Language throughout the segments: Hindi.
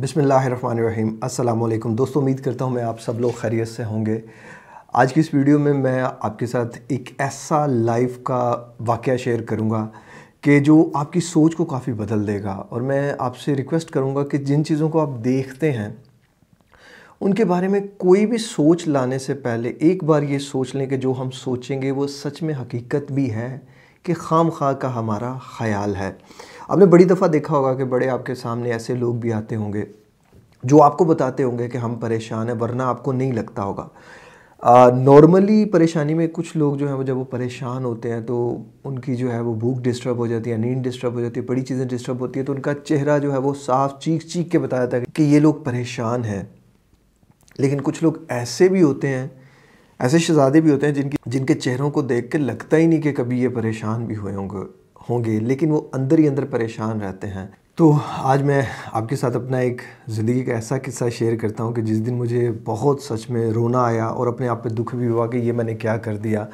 बिसमीम अल्लाम दोस्तों उम्मीद करता हूँ मैं आप सब लोग खैरियत से होंगे आज की इस वीडियो में मैं आपके साथ एक ऐसा लाइफ का वाक़ शेयर करूँगा कि जो आपकी सोच को काफ़ी बदल देगा और मैं आपसे रिक्वेस्ट करूँगा कि जिन चीज़ों को आप देखते हैं उनके बारे में कोई भी सोच लाने से पहले एक बार ये सोच लें कि जो हम सोचेंगे वो सच में हकीकत भी है कि खाम खा का हमारा ख्याल है आपने बड़ी दफ़ा देखा होगा कि बड़े आपके सामने ऐसे लोग भी आते होंगे जो आपको बताते होंगे कि हम परेशान हैं वरना आपको नहीं लगता होगा नॉर्मली uh, परेशानी में कुछ लोग जो हैं वो जब वो परेशान होते हैं तो उनकी जो है वो भूख डिस्टर्ब हो जाती है नींद डिस्टर्ब हो जाती है बड़ी चीज़ें डिस्टर्ब होती है तो उनका चेहरा जो है वो साफ चीख चीख के बताया था कि ये लोग परेशान हैं लेकिन कुछ लोग ऐसे भी होते हैं ऐसे शहजादे भी होते हैं जिनकी जिनके चेहरों को देख के लगता ही नहीं कि कभी ये परेशान भी हुए होंगे होंगे लेकिन वो अंदर ही अंदर परेशान रहते हैं तो आज मैं आपके साथ अपना एक ज़िंदगी का ऐसा किस्सा शेयर करता हूँ कि जिस दिन मुझे बहुत सच में रोना आया और अपने आप पे दुख भी हुआ कि ये मैंने क्या कर दिया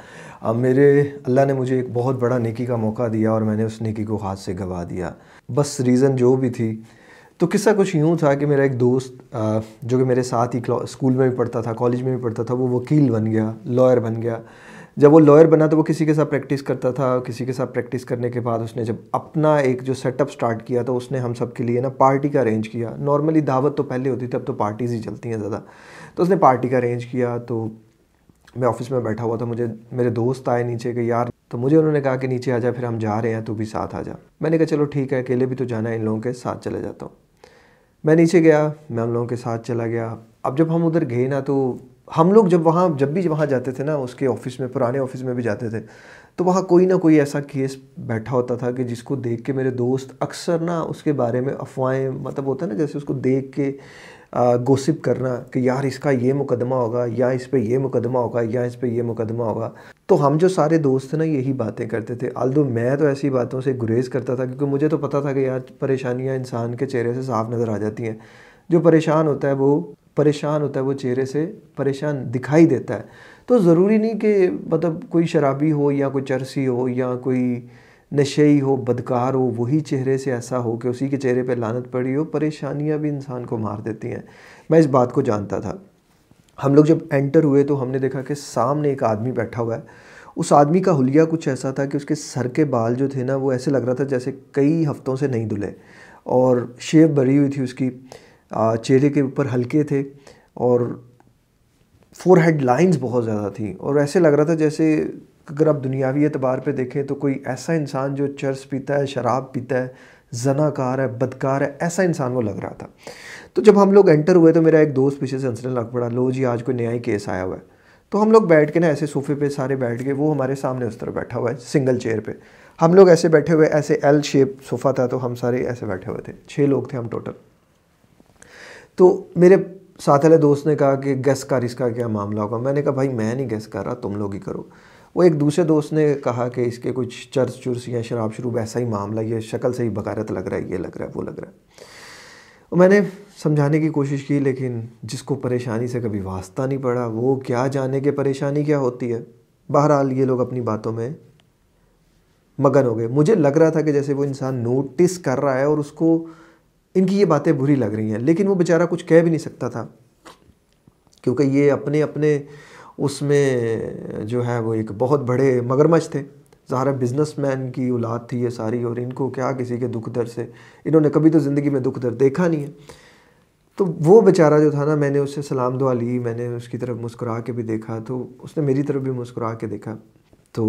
अब मेरे अल्लाह ने मुझे एक बहुत बड़ा नेकी का मौका दिया और मैंने उस नेकी को हाथ से गवा दिया बस रीज़न जो भी थी तो किस्सा कुछ यूँ था कि मेरा एक दोस्त जो कि मेरे साथ ही स्कूल में भी पढ़ता था कॉलेज में भी पढ़ता था वो वकील बन गया लॉयर बन गया जब वो लॉयर बना तो वो किसी के साथ प्रैक्टिस करता था किसी के साथ प्रैक्टिस करने के बाद उसने जब अपना एक जो सेटअप स्टार्ट किया तो उसने हम सब के लिए ना पार्टी का अरेंज किया नॉर्मली दावत तो पहले होती थी अब तो पार्टीज़ ही चलती हैं ज़्यादा तो उसने पार्टी का अरेंज किया तो मैं ऑफिस में बैठा हुआ था मुझे मेरे दोस्त आए नीचे के यार तो मुझे उन्होंने कहा कि नीचे आ जा फिर हम जा रहे हैं तू भी साथ आ जा मैंने कहा चलो ठीक है अकेले भी तो जाना है इन लोगों के साथ चले जाता हूँ मैं नीचे गया मैं उन लोगों के साथ चला गया अब जब हम उधर गए ना तो हम लोग जब वहाँ जब भी वहाँ जाते थे ना उसके ऑफिस में पुराने ऑफिस में भी जाते थे तो वहाँ कोई ना कोई ऐसा केस बैठा होता था कि जिसको देख के मेरे दोस्त अक्सर ना उसके बारे में अफवाहें मतलब होता है ना जैसे उसको देख के गोसिप करना कि यार इसका ये मुकदमा होगा या इस पर यह मुकदमा होगा या इस पर यह मुकदमा होगा तो हम जो सारे दोस्त थे ना यही बातें करते थे आल मैं तो ऐसी बातों से गुरेज करता था क्योंकि मुझे तो पता था कि यार परेशानियाँ इंसान के चेहरे से साफ नज़र आ जाती हैं जो परेशान होता है वो परेशान होता है वो चेहरे से परेशान दिखाई देता है तो ज़रूरी नहीं कि मतलब कोई शराबी हो या कोई चरसी हो या कोई नशेई हो बदकार हो वही चेहरे से ऐसा हो कि उसी के चेहरे पर लानत पड़ी हो परेशानियाँ भी इंसान को मार देती हैं मैं इस बात को जानता था हम लोग जब एंटर हुए तो हमने देखा कि सामने एक आदमी बैठा हुआ है उस आदमी का हुलिया कुछ ऐसा था कि उसके सर के बाल जो थे ना वो ऐसे लग रहा था जैसे कई हफ्तों से नहीं धुले और शेव भरी हुई थी उसकी चेहरे के ऊपर हल्के थे और फोर हेड लाइन्स बहुत ज़्यादा थी और ऐसे लग रहा था जैसे अगर आप दुनियावी एतबार पे देखें तो कोई ऐसा इंसान जो चर्स पीता है शराब पीता है जनाकार है बदकार है ऐसा इंसान वो लग रहा था तो जब हम लोग एंटर हुए तो मेरा एक दोस्त पीछे से हंसने लग पड़ा लो जी आज कोई नया ही केस आया हुआ है तो हम लोग बैठ के ना ऐसे सोफे पे सारे बैठ गए वो हमारे सामने उस तरफ बैठा हुआ है सिंगल चेयर पे हम लोग ऐसे बैठे हुए ऐसे एल शेप सोफ़ा था तो हम सारे ऐसे बैठे हुए थे छः लोग थे हम टोटल तो मेरे साथ वाले दोस्त ने कहा कि गैस कर इसका क्या मामला होगा मैंने कहा भाई मैं नहीं गैस कर रहा तुम लोग ही करो वो एक दूसरे दोस्त ने कहा कि इसके कुछ चर्च चुर्स या शराब शरूब ऐसा ही मामला ये शक्ल से ही बकारत लग रहा है ये लग रहा है वो लग रहा है मैंने समझाने की कोशिश की लेकिन जिसको परेशानी से कभी वास्ता नहीं पड़ा वो क्या जाने के परेशानी क्या होती है बहरहाल ये लोग अपनी बातों में मगन हो गए मुझे लग रहा था कि जैसे वो इंसान नोटिस कर रहा है और उसको इनकी ये बातें बुरी लग रही हैं लेकिन वो बेचारा कुछ कह भी नहीं सकता था क्योंकि ये अपने अपने उसमें जो है वो एक बहुत बड़े मगरमच्छ थे बिज़नेस मैन की औलाद थी ये सारी और इनको क्या किसी के दुख दर्द से इन्होंने कभी तो ज़िंदगी में दुख दर्द देखा नहीं है तो वो बेचारा जो था ना मैंने उससे सलाम दुआ ली मैंने उसकी तरफ मुस्कुरा के भी देखा तो उसने मेरी तरफ भी मुस्कुरा के देखा तो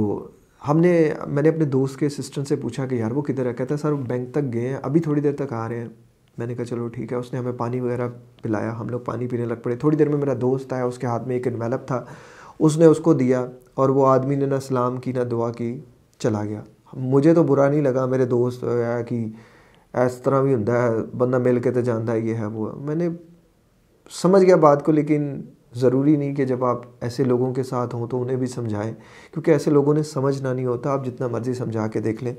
हमने मैंने अपने दोस्त के असिस्टेंट से पूछा कि यार वो किधर है कहता है सर बैंक तक गए हैं अभी थोड़ी देर तक आ रहे हैं मैंने कहा चलो ठीक है उसने हमें पानी वगैरह पिलाया हम लोग पानी पीने लग पड़े थोड़ी देर में मेरा दोस्त आया उसके हाथ में एक इन्वेलप था उसने उसको दिया और वो आदमी ने ना सलाम की ना दुआ की चला गया मुझे तो बुरा नहीं लगा मेरे दोस्त आया कि इस तरह भी होंगे बंदा मिल के तो जानता ये है वो मैंने समझ गया बात को लेकिन ज़रूरी नहीं कि जब आप ऐसे लोगों के साथ हों तो उन्हें भी समझाएं क्योंकि ऐसे लोगों ने समझना नहीं होता आप जितना मर्ज़ी समझा के देख लें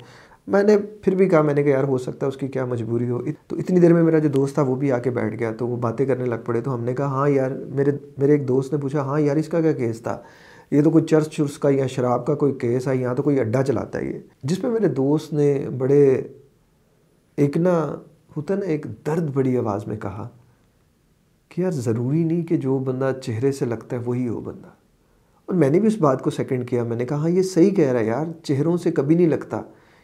मैंने फिर भी कहा मैंने कहा यार हो सकता है उसकी क्या मजबूरी हो तो इतनी देर में मेरा जो दोस्त था वो भी आके बैठ गया तो वो बातें करने लग पड़े तो हमने कहा हाँ यार मेरे मेरे एक दोस्त ने पूछा हाँ यार इसका क्या केस था ये तो कोई चर्च चुर्स का या शराब का कोई केस है यहाँ तो कोई अड्डा चलाता है ये जिस पर मेरे दोस्त ने बड़े एक ना होता ना एक दर्द बड़ी आवाज़ में कहा कि यार ज़रूरी नहीं कि जो बंदा चेहरे से लगता है वही हो बंदा और मैंने भी उस बात को सेकंड किया मैंने कहा हाँ ये सही कह रहा है यार चेहरों से कभी नहीं लगता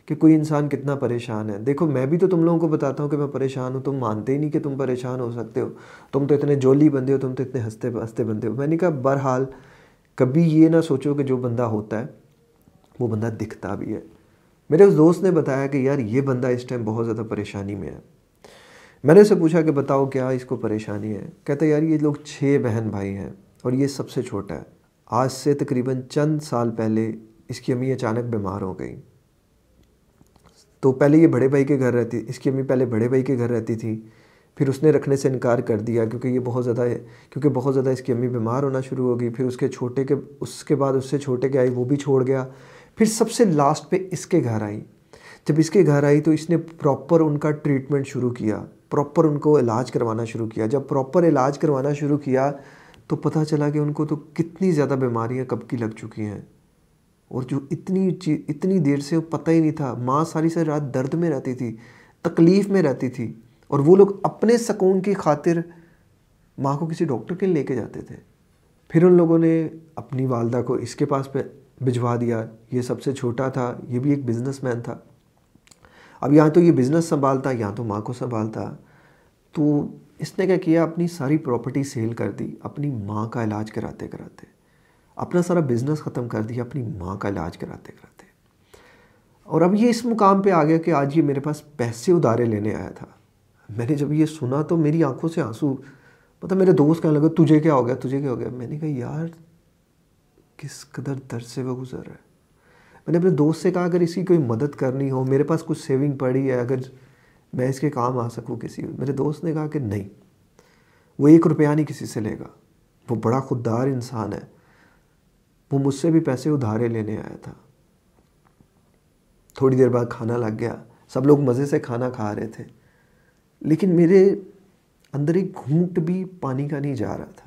कि कोई इंसान कितना परेशान है देखो मैं भी तो तुम लोगों को बताता हूँ कि मैं परेशान हूँ तुम मानते ही नहीं कि तुम परेशान हो सकते हो तुम तो इतने जोली बंदे हो तुम तो इतने हंसते हंसते बंदे हो मैंने कहा बहरहाल कभी ये ना सोचो कि जो बंदा होता है वो बंदा दिखता भी है मेरे उस दोस्त ने बताया कि यार ये बंदा इस टाइम बहुत ज़्यादा परेशानी में है मैंने उसे पूछा कि बताओ क्या इसको परेशानी है कहते यार ये लोग छः बहन भाई हैं और ये सबसे छोटा है आज से तकरीबन चंद साल पहले इसकी अम्मी अचानक बीमार हो गई तो पहले ये बड़े भाई के घर रहती इसकी अम्मी पहले बड़े भाई के घर रहती थी फिर उसने रखने से इनकार कर दिया क्योंकि ये बहुत ज़्यादा क्योंकि बहुत ज़्यादा इसकी अम्मी बीमार होना शुरू हो गई फिर उसके छोटे के उसके बाद उससे छोटे के आई वो भी छोड़ गया फिर सबसे लास्ट पे इसके घर आई जब इसके घर आई तो इसने प्रॉपर उनका ट्रीटमेंट शुरू किया प्रॉपर उनको इलाज करवाना शुरू किया जब प्रॉपर इलाज करवाना शुरू किया तो पता चला कि उनको तो कितनी ज़्यादा बीमारियाँ कब की लग चुकी हैं और जो इतनी चीज इतनी देर से वो पता ही नहीं था माँ सारी सारी रात दर्द में रहती थी तकलीफ़ में रहती थी और वो लोग अपने सकून की खातिर माँ को किसी डॉक्टर के लेके जाते थे फिर उन लोगों ने अपनी वालदा को इसके पास पे भिजवा दिया ये सबसे छोटा था ये भी एक बिजनेसमैन था अब यहाँ तो ये बिज़नेस संभालता यहाँ तो माँ को संभालता तो इसने क्या किया अपनी सारी प्रॉपर्टी सेल कर दी अपनी माँ का इलाज कराते कराते अपना सारा बिज़नेस ख़त्म कर दिया अपनी माँ का इलाज कराते कराते और अब ये इस मुकाम पे आ गया कि आज ये मेरे पास पैसे उधारे लेने आया था मैंने जब ये सुना तो मेरी आंखों से आंसू मतलब मेरे दोस्त कहने लगे तुझे क्या हो गया तुझे क्या हो गया मैंने कहा यार किस कदर दर्द से वह गुजर रहा है मैंने अपने दोस्त से कहा अगर इसकी कोई मदद करनी हो मेरे पास कुछ सेविंग पड़ी है अगर मैं इसके काम आ सकूँ किसी मेरे दोस्त ने कहा कि नहीं वो एक रुपया नहीं किसी से लेगा वो बड़ा खुददार इंसान है वो मुझसे भी पैसे उधारे लेने आया था थोड़ी देर बाद खाना लग गया सब लोग मज़े से खाना खा रहे थे लेकिन मेरे अंदर एक घूंट भी पानी का नहीं जा रहा था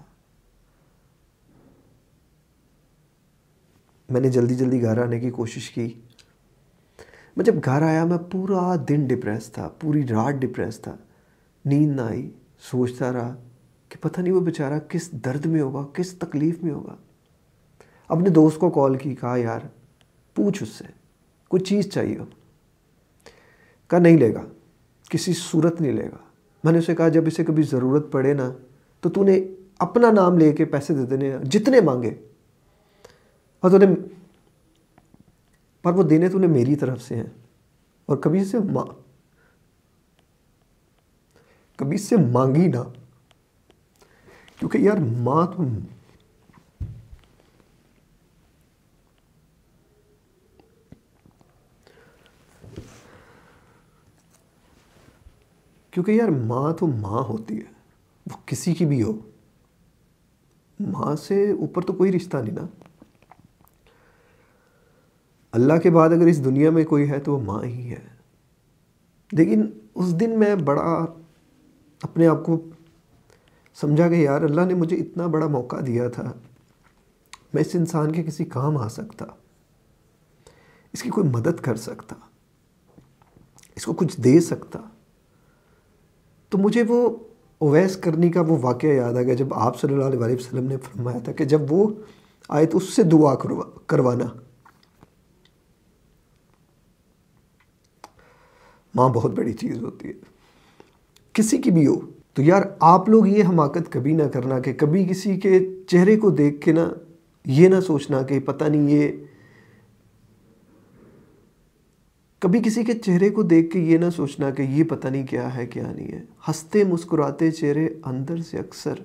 मैंने जल्दी जल्दी घर आने की कोशिश की मैं जब घर आया मैं पूरा दिन डिप्रेस था पूरी रात डिप्रेस था नींद ना आई सोचता रहा कि पता नहीं वो बेचारा किस दर्द में होगा किस तकलीफ़ में होगा अपने दोस्त को कॉल की कहा यार पूछ उससे कोई चीज़ चाहिए हो कहा नहीं लेगा किसी सूरत नहीं लेगा मैंने उसे कहा जब इसे कभी ज़रूरत पड़े ना तो तूने अपना नाम ले पैसे दे देने जितने मांगे और तूने पर वो देने तूने मेरी तरफ से हैं और कभी से माँ कभी इससे मांगी ना क्योंकि यार माँ तो क्योंकि यार माँ तो माँ होती है वो किसी की भी हो माँ से ऊपर तो कोई रिश्ता नहीं ना अल्लाह के बाद अगर इस दुनिया में कोई है तो वो माँ ही है लेकिन उस दिन मैं बड़ा अपने आप को समझा कि यार अल्लाह ने मुझे इतना बड़ा मौका दिया था मैं इस इंसान के किसी काम आ सकता इसकी कोई मदद कर सकता इसको कुछ दे सकता तो मुझे वो ओवैस करने का वो वाक़ याद आ गया जब आप सल्लल्लाहु अलैहि वसल्लम ने फरमाया था कि जब वो आए तो उससे दुआ करवा करवाना माँ बहुत बड़ी चीज़ होती है किसी की भी हो तो यार आप लोग ये हमाकत कभी ना करना कि कभी किसी के चेहरे को देख के ना ये ना सोचना कि पता नहीं ये कभी किसी के चेहरे को देख के ये ना सोचना कि ये पता नहीं क्या है क्या नहीं है हंसते मुस्कुराते चेहरे अंदर से अक्सर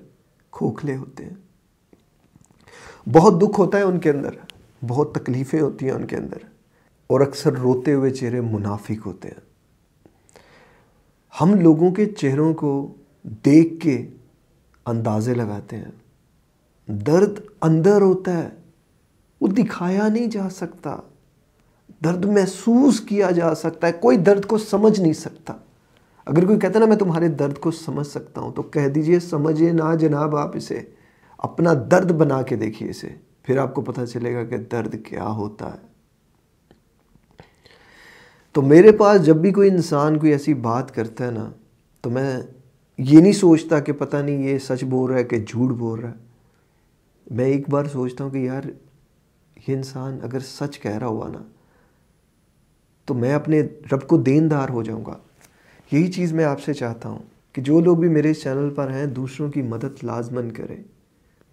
खोखले होते हैं बहुत दुख होता है उनके अंदर बहुत तकलीफ़ें होती हैं उनके अंदर और अक्सर रोते हुए चेहरे मुनाफिक होते हैं हम लोगों के चेहरों को देख के अंदाजे लगाते हैं दर्द अंदर होता है वो दिखाया नहीं जा सकता दर्द महसूस किया जा सकता है कोई दर्द को समझ नहीं सकता अगर कोई कहता ना मैं तुम्हारे दर्द को समझ सकता हूँ तो कह दीजिए समझिए ना जनाब आप इसे अपना दर्द बना के देखिए इसे फिर आपको पता चलेगा कि दर्द क्या होता है तो मेरे पास जब भी कोई इंसान कोई ऐसी बात करता है ना तो मैं ये नहीं सोचता कि पता नहीं ये सच बोल रहा है कि झूठ बोल रहा है मैं एक बार सोचता हूँ कि यार ये इंसान अगर सच कह रहा हुआ ना तो मैं अपने रब को देनदार हो जाऊँगा यही चीज़ मैं आपसे चाहता हूँ कि जो लोग भी मेरे इस चैनल पर हैं दूसरों की मदद लाजमन करें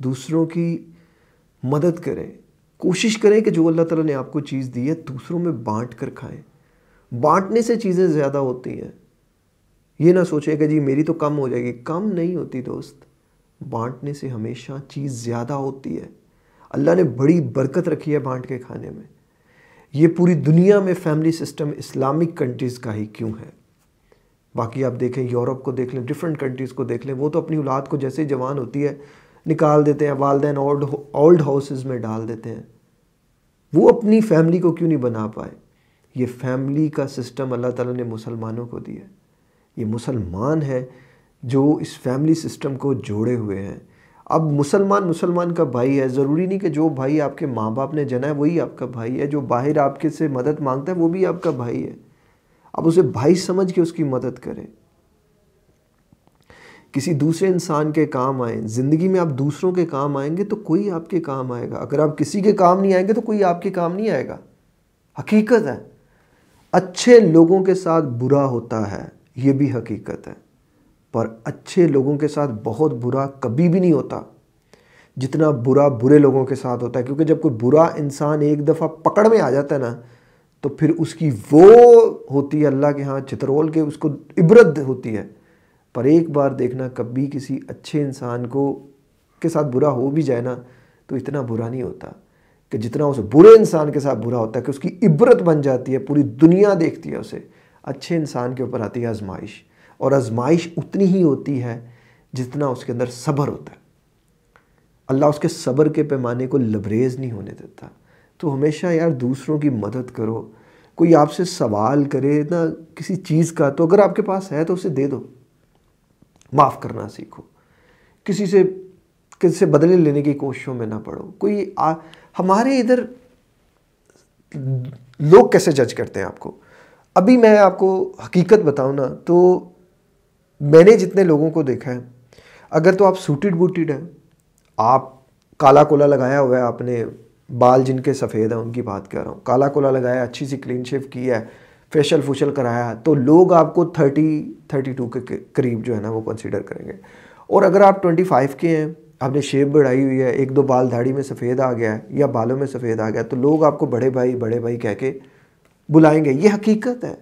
दूसरों की मदद करें कोशिश करें कि जो अल्लाह ताला ने आपको चीज़ दी है दूसरों में बांट कर खाएं बांटने से चीज़ें ज़्यादा होती हैं ये ना सोचे कि जी मेरी तो कम हो जाएगी कम नहीं होती दोस्त बांटने से हमेशा चीज़ ज़्यादा होती है अल्लाह ने बड़ी बरकत रखी है बांट के खाने में ये पूरी दुनिया में फैमिली सिस्टम इस्लामिक कंट्रीज़ का ही क्यों है बाकी आप देखें यूरोप को देख लें डिफरेंट कंट्रीज़ को देख लें वो तो अपनी औलाद को जैसे ही जवान होती है निकाल देते हैं वालदे ओल्ड ओल्ड हाउसेज़ में डाल देते हैं वो अपनी फैमिली को क्यों नहीं बना पाए ये फैमिली का सिस्टम अल्लाह ताला ने मुसलमानों को दिया ये मुसलमान है जो इस फैमिली सिस्टम को जोड़े हुए हैं अब मुसलमान मुसलमान का भाई है ज़रूरी नहीं कि जो भाई आपके माँ बाप ने जना है वही आपका भाई है जो बाहर आपके से मदद मांगता है वो भी आपका भाई है आप उसे भाई समझ के उसकी मदद करें किसी दूसरे इंसान के काम आए ज़िंदगी में आप दूसरों के काम आएंगे तो कोई आपके काम आएगा अगर आप किसी के काम नहीं आएंगे तो कोई आपके काम नहीं आएगा हकीकत है अच्छे लोगों के साथ बुरा होता है ये भी हकीकत है पर अच्छे लोगों के साथ बहुत बुरा कभी भी नहीं होता जितना बुरा बुरे लोगों के साथ होता है क्योंकि जब कोई बुरा इंसान एक दफ़ा पकड़ में आ जाता है ना तो फिर उसकी वो होती है अल्लाह के यहाँ चित्रोल के उसको इबरत होती है पर एक बार देखना कभी किसी अच्छे इंसान को के साथ बुरा हो भी जाए ना तो इतना बुरा नहीं होता कि जितना उस बुरे इंसान के साथ बुरा होता है कि उसकी इबरत बन जाती है पूरी दुनिया देखती है उसे अच्छे इंसान के ऊपर आती है आजमाइश और आजमाइश उतनी ही होती है जितना उसके अंदर सब्र होता है अल्लाह उसके सब्र के पैमाने को लबरेज नहीं होने देता तो हमेशा यार दूसरों की मदद करो कोई आपसे सवाल करे ना किसी चीज़ का तो अगर आपके पास है तो उसे दे दो माफ़ करना सीखो किसी से किससे बदले लेने की कोशिशों में ना पड़ो कोई आ, हमारे इधर लोग कैसे जज करते हैं आपको अभी मैं आपको हकीकत बताऊँ ना तो मैंने जितने लोगों को देखा है अगर तो आप सूटेड बूटेड हैं आप काला कोला लगाया हुआ है आपने बाल जिनके सफ़ेद हैं उनकी बात कर रहा हूँ काला कोला लगाया अच्छी सी क्लीन शेव की है फेशियल फुशल कराया तो लोग आपको थर्टी थर्टी टू के करीब जो है ना वो कंसिडर करेंगे और अगर आप ट्वेंटी फाइव के हैं आपने शेप बढ़ाई हुई है एक दो बाल दाढ़ी में सफ़ेद आ गया है या बालों में सफ़ेद आ गया तो लोग आपको बड़े भाई बड़े भाई कह के बुलाएंगे ये हकीकत है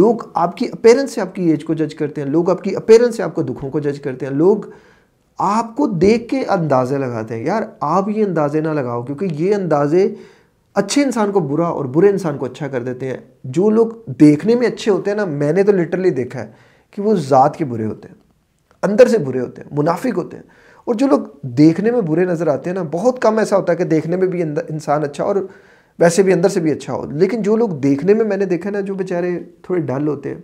लोग आपकी अपेरेंस से आपकी एज को जज करते हैं लोग आपकी अपेरेंस से आपको दुखों को जज करते हैं लोग आपको देख के अंदाजे लगाते हैं यार आप ये अंदाजे ना लगाओ क्योंकि ये अंदाजे अच्छे इंसान को बुरा और बुरे इंसान को अच्छा कर देते हैं जो लोग देखने में अच्छे होते हैं ना मैंने तो लिटरली देखा है कि वो ज़ात के बुरे होते हैं अंदर से बुरे होते हैं मुनाफिक होते हैं और जो लोग देखने में बुरे नज़र आते हैं ना बहुत कम ऐसा होता है कि देखने में भी इंसान अच्छा और वैसे भी अंदर से भी अच्छा हो लेकिन जो लोग देखने में मैंने देखा ना जो बेचारे थोड़े डल होते हैं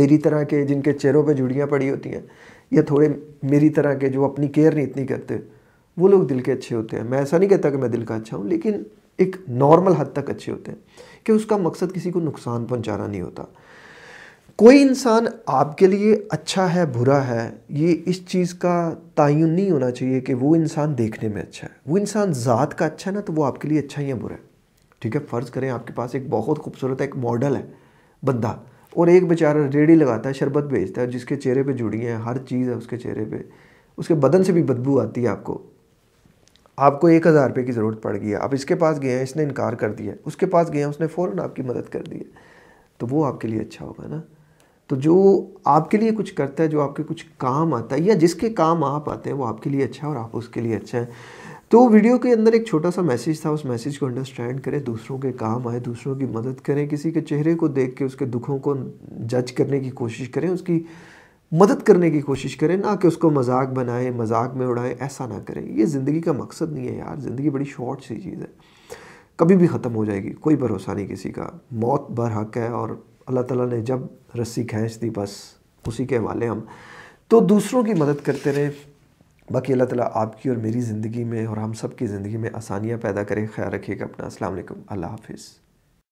मेरी तरह के जिनके चेहरों पर जुड़ियाँ पड़ी होती हैं या थोड़े मेरी तरह के जो अपनी केयर नहीं इतनी करते वो लोग दिल के अच्छे होते हैं मैं ऐसा नहीं कहता कि मैं दिल का अच्छा हूँ लेकिन एक नॉर्मल हद तक अच्छे होते हैं कि उसका मकसद किसी को नुकसान पहुँचाना नहीं होता कोई इंसान आपके लिए अच्छा है बुरा है ये इस चीज़ का तयन नहीं होना चाहिए कि वो इंसान देखने में अच्छा है वो इंसान ज़ात का अच्छा है ना तो वो आपके लिए अच्छा ही या बुरा है ठीक है फ़र्ज़ करें आपके पास एक बहुत खूबसूरत एक मॉडल है बंदा और एक बेचारा रेडी लगाता है शरबत बेचता है जिसके चेहरे पर जुड़ी है हर चीज़ है उसके चेहरे पर उसके बदन से भी बदबू आती है आपको आपको एक हज़ार रुपये की ज़रूरत पड़ गई है आप इसके पास गए हैं इसने इनकार कर दिया उसके पास गए हैं उसने फ़ौरन आपकी मदद कर दी है तो वो आपके लिए अच्छा होगा ना तो जो आपके लिए कुछ करता है जो आपके कुछ काम आता है या जिसके काम आप आते हैं वो आपके लिए अच्छा है और आप उसके लिए अच्छा है तो वीडियो के अंदर एक छोटा सा मैसेज था उस मैसेज को अंडरस्टैंड करें दूसरों के काम आए दूसरों की मदद करें किसी के चेहरे को देख के उसके दुखों को जज करने की कोशिश करें उसकी मदद करने की कोशिश करें ना कि उसको मजाक बनाएं मजाक में उड़ाएं ऐसा ना करें ये ज़िंदगी का मकसद नहीं है यार ज़िंदगी बड़ी शॉर्ट सी चीज़ है कभी भी ख़त्म हो जाएगी कोई भरोसा नहीं किसी का मौत बर हक है और अल्लाह ताला ने जब रस्सी खींच दी बस उसी के हवाले हम तो दूसरों की मदद करते रहें बाकी अल्लाह ताला आपकी और मेरी ज़िंदगी में और हम सब की ज़िंदगी में आसानियाँ पैदा करें ख्याल रखिएगा अपना अस्सलाम वालेकुम अल्लाह हाफिज़